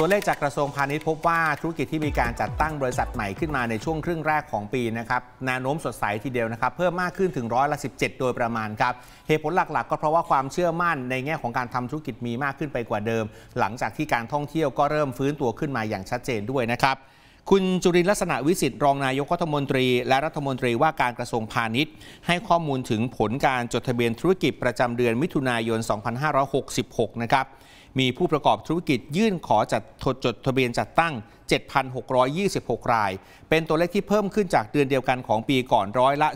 ตัวเลขจากกระทรวงพาณิชย์พบว่าธุรกิจที่มีการจัดตั้งบริษัทใหม่ขึ้นมาในช่วงครึ่งแรกของปีนะครับแนวโน้มสดใสทีเดียวนะครับ เพิ่มมากขึ้นถึงร้อยละ17 โดยประมาณครับ เหตุผลหลักๆ ก็เพราะว่าความเชื่อมั่นในแง่ของการทำธุรกิจมีมากขึ้นไปกว่าเดิม หลังจากที่การท่องเที่ยวก็เริ่มฟื้นตัวขึ้นมาอย่างชัดเจนด้วยนะครับคุณจุรินลักษณะวิสิทธิ์รองนายกรัฐมนตรี และรัฐมนตรีว่าการกระทรวงพาณิชย์ ให้ข้อมูลถึงผลการจดทะเบียนธุรกิจประจำเดือนมิถุนายน 2566 นะครับ มีผู้ประกอบธุรกิจยื่นขอจัดจดทะเบียนจัดตั้ง 7,626 ราย เป็นตัวเลขที่เพิ่มขึ้นจากเดือนเดียวกันของปีก่อนร้อยละ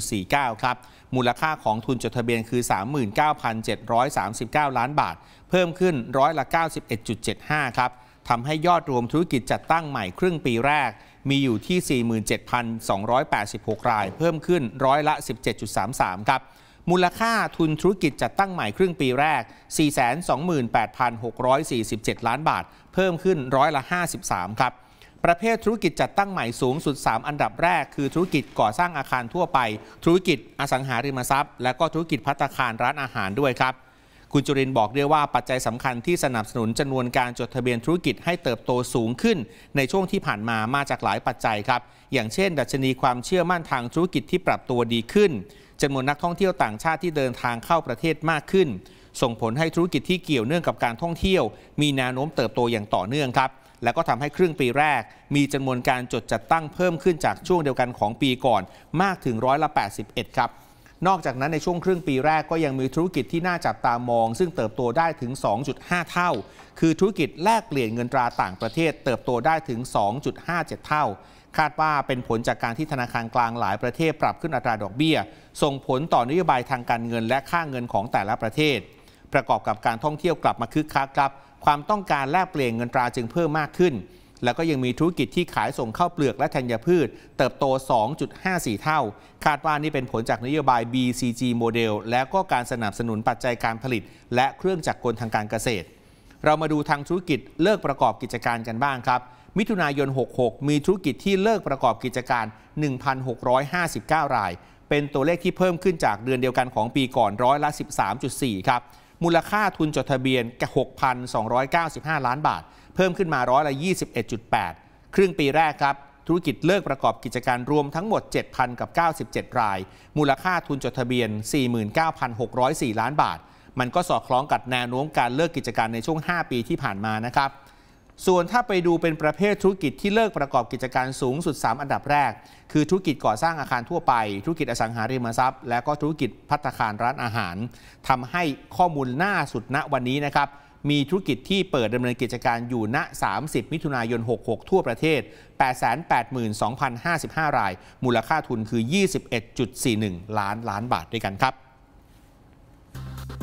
14.49 ครับ มูลค่าของทุนจดทะเบียนคือ 39,739 ล้านบาท เพิ่มขึ้น ร้อยละ 91.75 ครับทำให้ยอดรวมธุรกิจจัดตั้งใหม่ครึ่งปีแรก มีอยู่ที่ 47,286 ราย เพิ่มขึ้นร้อยละ 17.33 ครับ มูลค่าทุนธุรกิจจัดตั้งใหม่ครึ่งปีแรก 428,647 ล้านบาท เพิ่มขึ้นร้อยละ 53 ครับประเภทธุรกิจจัดตั้งใหม่สูงสุด3อันดับแรกคือธุรกิจก่อสร้างอาคารทั่วไป ธุรกิจอสังหาริมทรัพย์ และก็ธุรกิจพัตคารร้านอาหารด้วยครับคุณจุรินบอกเรียกว่าปัจจัยสำคัญที่สนับสนุนจำนวนการจดทะเบียนธุรกิจให้เติบโตสูงขึ้น ในช่วงที่ผ่านมามาจากหลายปัจจัยครับ อย่างเช่น ดัชนีความเชื่อมั่นทางธุรกิจที่ปรับตัวดีขึ้นจำนวนนักท่องเที่ยวต่างชาติที่เดินทางเข้าประเทศมากขึ้น ส่งผลให้ธุรกิจที่เกี่ยวเนื่องกับการท่องเที่ยวมีแนวโน้มเติบโตอย่างต่อเนื่องครับและก็ทำให้ครึ่งปีแรก มีจำนวนการจดจัดตั้งเพิ่มขึ้นจากช่วงเดียวกันของปีก่อนมากถึงร้อยละ81ครับนอกจากนั้นในช่วงครึ่งปีแรกก็ยังมีธุรกิจที่น่าจับตามอง ซึ่งเติบโตได้ถึง 2.5 เท่า คือธุรกิจแลกเปลี่ยนเงินตราต่างประเทศ เติบโตได้ถึง 2.57 เท่า คาดว่าเป็นผลจากการที่ธนาคารกลางหลายประเทศปรับขึ้นอัตราดอกเบี้ยส่งผลต่อนโยบายทางการเงินและค่าเงินของแต่ละประเทศ ประกอบกับการท่องเที่ยวกลับมาคึกคักครับความต้องการแลกเปลี่ยนเงินตราจึงเพิ่มมากขึ้นแล้วก็ยังมีธุรกิจที่ขายส่งข้าวเปลือกและธัญพืช เติบโต 2.54 เท่า คาดว่านี่เป็นผลจากนโยบาย BCG โมเดลและก็การสนับสนุนปัจจัยการผลิต และเครื่องจักรกลทางการเกษตร เรามาดูทางธุรกิจเลิกประกอบกิจการกันบ้างครับ มิถุนายน 66 มีธุรกิจที่เลิกประกอบกิจการ 1,659 ราย เป็นตัวเลขที่เพิ่มขึ้นจากเดือนเดียวกันของปีก่อนร้อยละ13.4 ครับมูลค่าทุนจดทะเบียน 6,295 ล้านบาท เพิ่มขึ้นมาร้อยละ 21.8ครึ่งปีแรกครับ ธุรกิจเลิกประกอบกิจการรวมทั้งหมด 7,000กับ97 ราย มูลค่าทุนจดทะเบียน 49,604 ล้านบาท มันก็สอดคล้องกับแนวโน้มการเลิกกิจการในช่วง 5 ปีที่ผ่านมานะครับส่วนถ้าไปดูเป็นประเภทธุรกิจที่เลิกประกอบกิจการสูงสุด 3 อันดับแรก คือธุรกิจก่อสร้างอาคารทั่วไปธุรกิจอสังหาริมทรัพย์ และก็ธุรกิจพัฒคารร้านอาหาร ทำให้ข้อมูลหน้าสุดณวันนี้นะครับ มีธุรกิจที่เปิดดำเนินกิจการอยู่ณ 30 มิถุนายน 66 ทั่วประเทศ 882,055 ราย มูลค่าทุนคือ 21.41 ล้านล้านบาทด้วยกันครับ